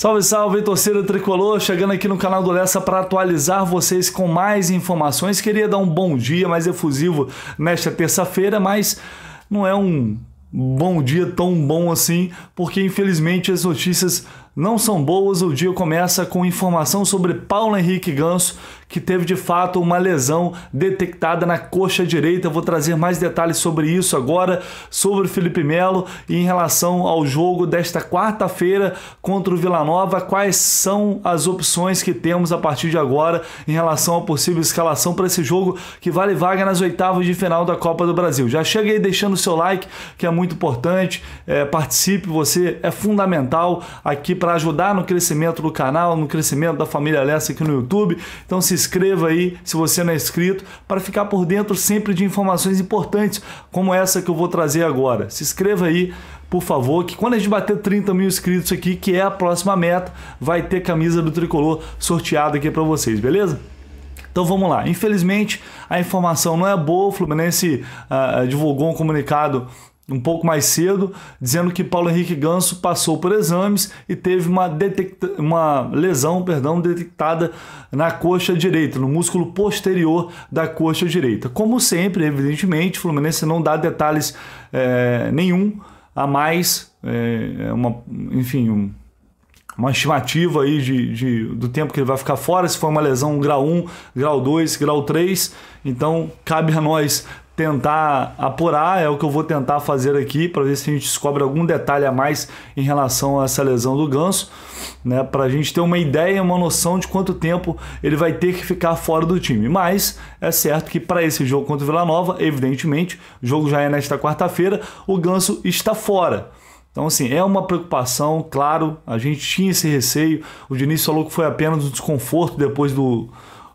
Salve, salve, torcida tricolor! Chegando aqui no canal do Lessa para atualizar vocês com mais informações. Queria dar um bom dia mais efusivo nesta terça-feira, mas não é um bom dia tão bom assim, porque infelizmente as notícias não são boas. O dia começa com informação sobre Paulo Henrique Ganso, que teve de fato uma lesão detectada na coxa direita. vou trazer mais detalhes sobre isso agora, sobre o Felipe Melo e em relação ao jogo desta quarta-feira contra o Vila Nova. Quais são as opções que temos a partir de agora em relação à possível escalação para esse jogo que vale vaga nas oitavas de final da Copa do Brasil? Já chega aí deixando o seu like, que é muito importante. É, participe, você é fundamental aqui para ajudar no crescimento do canal, no crescimento da família Alessa aqui no YouTube. Então se inscreva aí se você não é inscrito para ficar por dentro sempre de informações importantes como essa que eu vou trazer agora. Se inscreva aí, por favor, que quando a gente bater 30 mil inscritos aqui, que é a próxima meta, vai ter camisa do tricolor sorteada aqui para vocês, beleza? Então vamos lá. Infelizmente a informação não é boa. O Fluminense ah, divulgou um comunicado um pouco mais cedo, dizendo que Paulo Henrique Ganso passou por exames e teve uma, detecta, uma lesão perdão, detectada na coxa direita, no músculo posterior da coxa direita. Como sempre, evidentemente, o Fluminense não dá detalhes é, nenhum a mais, eh, é, uma, enfim, um, uma estimativa aí de, de, do tempo que ele vai ficar fora, se for uma lesão grau 1, grau 2, grau 3. Então, cabe a nós tentar apurar, é o que eu vou tentar fazer aqui para ver se a gente descobre algum detalhe a mais em relação a essa lesão do Ganso, né, para a gente ter uma ideia, uma noção de quanto tempo ele vai ter que ficar fora do time. Mas é certo que para esse jogo contra o Vila Nova, evidentemente, o jogo já é nesta quarta-feira, o Ganso está fora. Então, assim, é uma preocupação, claro, a gente tinha esse receio. O Diniz falou que foi apenas um desconforto depois do,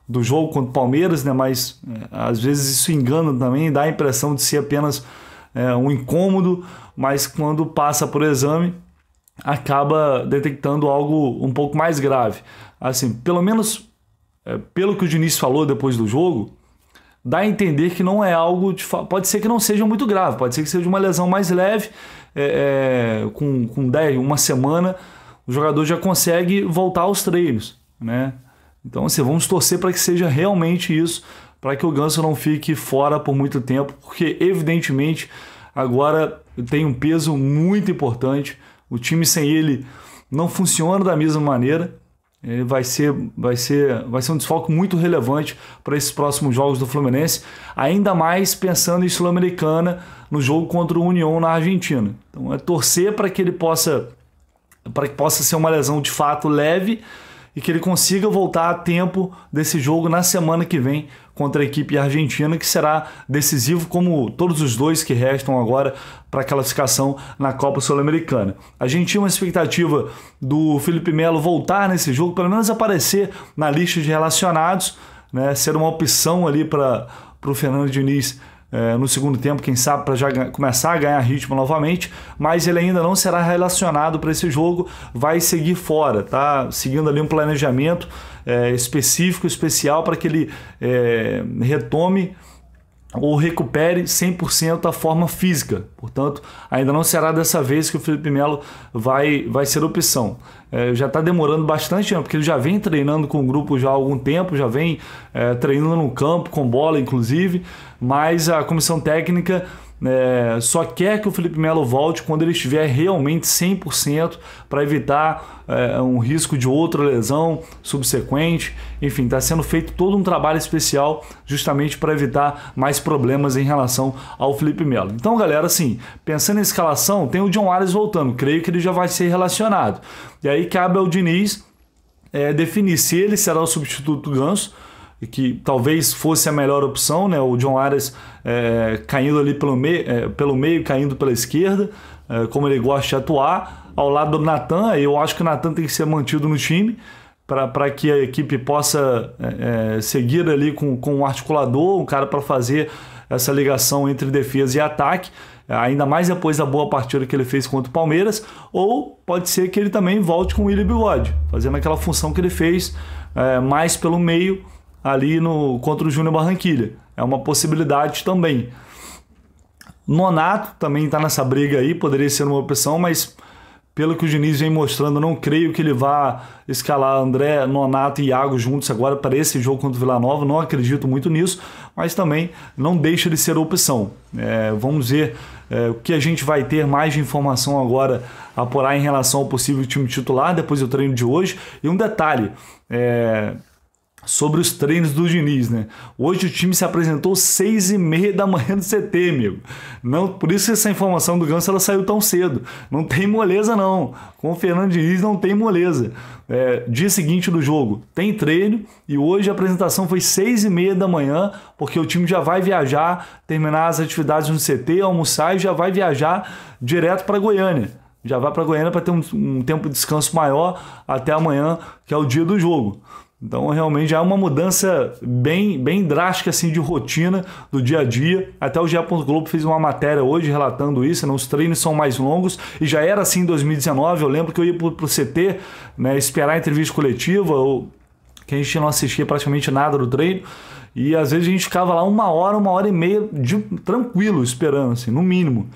do jogo contra o Palmeiras, né? Mas é, às vezes isso engana também, dá a impressão de ser apenas é, um incômodo, mas quando passa por exame acaba detectando algo um pouco mais grave. Assim, pelo menos é, pelo que o Diniz falou depois do jogo, dá a entender que não é algo de pode ser que não seja muito grave, pode ser que seja uma lesão mais leve, é, é, com, com 10, uma semana, o jogador já consegue voltar aos treinos, né? Então, assim, vamos torcer para que seja realmente isso, para que o Ganso não fique fora por muito tempo, porque evidentemente agora tem um peso muito importante. O time sem ele não funciona da mesma maneira. Ele vai ser, vai ser, vai ser um desfalque muito relevante para esses próximos jogos do Fluminense, ainda mais pensando em Sul-Americana no jogo contra o União na Argentina. Então é torcer para que ele possa para que possa ser uma lesão de fato leve e que ele consiga voltar a tempo desse jogo na semana que vem contra a equipe argentina, que será decisivo, como todos os dois que restam agora para a classificação na Copa Sul-Americana. A gente tinha uma expectativa do Felipe Melo voltar nesse jogo, pelo menos aparecer na lista de relacionados, né, ser uma opção ali para o Fernando Diniz é, no segundo tempo, quem sabe para já começar a ganhar ritmo novamente, mas ele ainda não será relacionado para esse jogo, vai seguir fora, tá? Seguindo ali um planejamento é, específico, especial para que ele eh, retome ou recupere 100% a forma física. Portanto, ainda não será dessa vez que o Felipe Melo vai, vai ser opção. É, já está demorando bastante tempo, né, porque ele já vem treinando com o grupo já há algum tempo, já vem é, treinando no campo, com bola inclusive, mas a comissão técnica é, só quer que o Felipe Melo volte quando ele estiver realmente 100% para evitar é, um risco de outra lesão subsequente. Enfim, está sendo feito todo um trabalho especial justamente para evitar mais problemas em relação ao Felipe Melo. Então, galera, assim, pensando em escalação, tem o John Wallace voltando, creio que ele já vai ser relacionado. E aí cabe ao Diniz é, definir se ele será o substituto do Ganso que talvez fosse a melhor opção, né? O John Arias é, caindo ali pelo, me é, pelo meio, caindo pela esquerda, é, como ele gosta de atuar, ao lado do Natan. Eu acho que o Natan tem que ser mantido no time para que a equipe possa é, é, seguir ali com, com um articulador, um cara para fazer essa ligação entre defesa e ataque ainda mais depois da boa partida que ele fez contra o Palmeiras, ou pode ser que ele também volte com o Willian Bigode, fazendo aquela função que ele fez é, mais pelo meio ali no contra o Júnior Barranquilha. É uma possibilidade também. Nonato também está nessa briga aí, poderia ser uma opção, mas pelo que o Diniz vem mostrando, não creio que ele vá escalar André, Nonato e Iago juntos agora para esse jogo contra o Vila Nova. Não acredito muito nisso, mas também não deixa de ser opção. É, vamos ver é, o que a gente vai ter mais de informação agora a apurar em relação ao possível time titular depois do treino de hoje. E um detalhe: é, sobre os treinos do Diniz, né? Hoje o time se apresentou seis e meia da manhã do CT, amigo. Não, por isso essa informação do Ganso ela saiu tão cedo. Não tem moleza não. Com o Fernando Diniz não tem moleza. É, dia seguinte do jogo tem treino e hoje a apresentação foi seis e meia da manhã porque o time já vai viajar, terminar as atividades no CT, almoçar e já vai viajar direto para Goiânia. Já vai para Goiânia para ter um, um tempo de descanso maior até amanhã, que é o dia do jogo. Então, realmente, há uma mudança bem, bem drástica assim de rotina do dia a dia. Até o Japão Globo fez uma matéria hoje relatando isso. Né? Os treinos são mais longos e já era assim em 2019. Eu lembro que eu ia para o CT né, esperar a entrevista coletiva, ou, que a gente não assistia praticamente nada do treino. E às vezes a gente ficava lá uma hora, uma hora e meia de, tranquilo esperando, assim, no mínimo.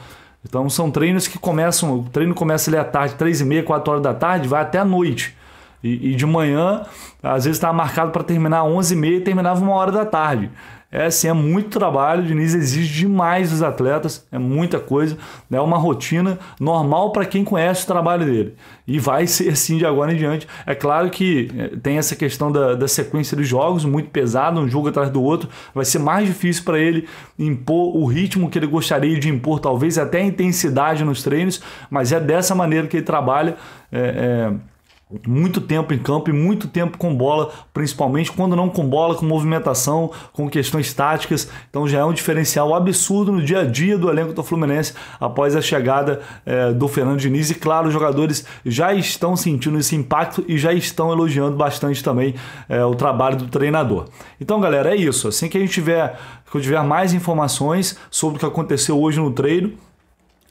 Então, são treinos que começam. O treino começa ali à tarde, três e meia, quatro horas da tarde, vai até a noite. E, e de manhã, às vezes estava marcado para terminar às 11h30 e terminava uma hora da tarde. É assim, é muito trabalho, o Diniz exige demais dos atletas, é muita coisa, né? é né? uma rotina normal para quem conhece o trabalho dele. E vai ser assim de agora em diante. É claro que é, tem essa questão da, da sequência dos jogos, muito pesada, um jogo atrás do outro, vai ser mais difícil para ele impor o ritmo que ele gostaria de impor, talvez até a intensidade nos treinos, mas é dessa maneira que ele trabalha. É, é muito tempo em campo e muito tempo com bola, principalmente quando não com bola, com movimentação, com questões táticas. Então já é um diferencial absurdo no dia a dia do elenco do Fluminense após a chegada é, do Fernando Diniz. E claro, os jogadores já estão sentindo esse impacto e já estão elogiando bastante também é, o trabalho do treinador. Então, galera, é isso. Assim que a gente tiver, que eu tiver mais informações sobre o que aconteceu hoje no treino,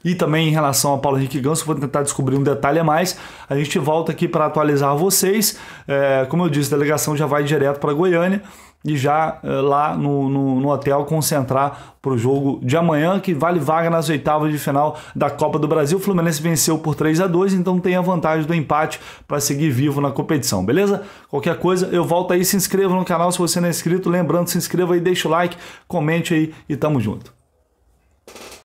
e também em relação a Paulo Henrique Ganso, vou tentar descobrir um detalhe a mais. A gente volta aqui para atualizar vocês. É, como eu disse, a delegação já vai direto para Goiânia e já é, lá no, no, no, hotel concentrar para o jogo de amanhã, que vale vaga nas oitavas de final da Copa do Brasil. O Fluminense venceu por 3 a 2 então tem a vantagem do empate para seguir vivo na competição, beleza? Qualquer coisa, eu volto aí, se inscreva no canal se você não é inscrito. Lembrando, se inscreva aí, deixa o like, comente aí e tamo junto.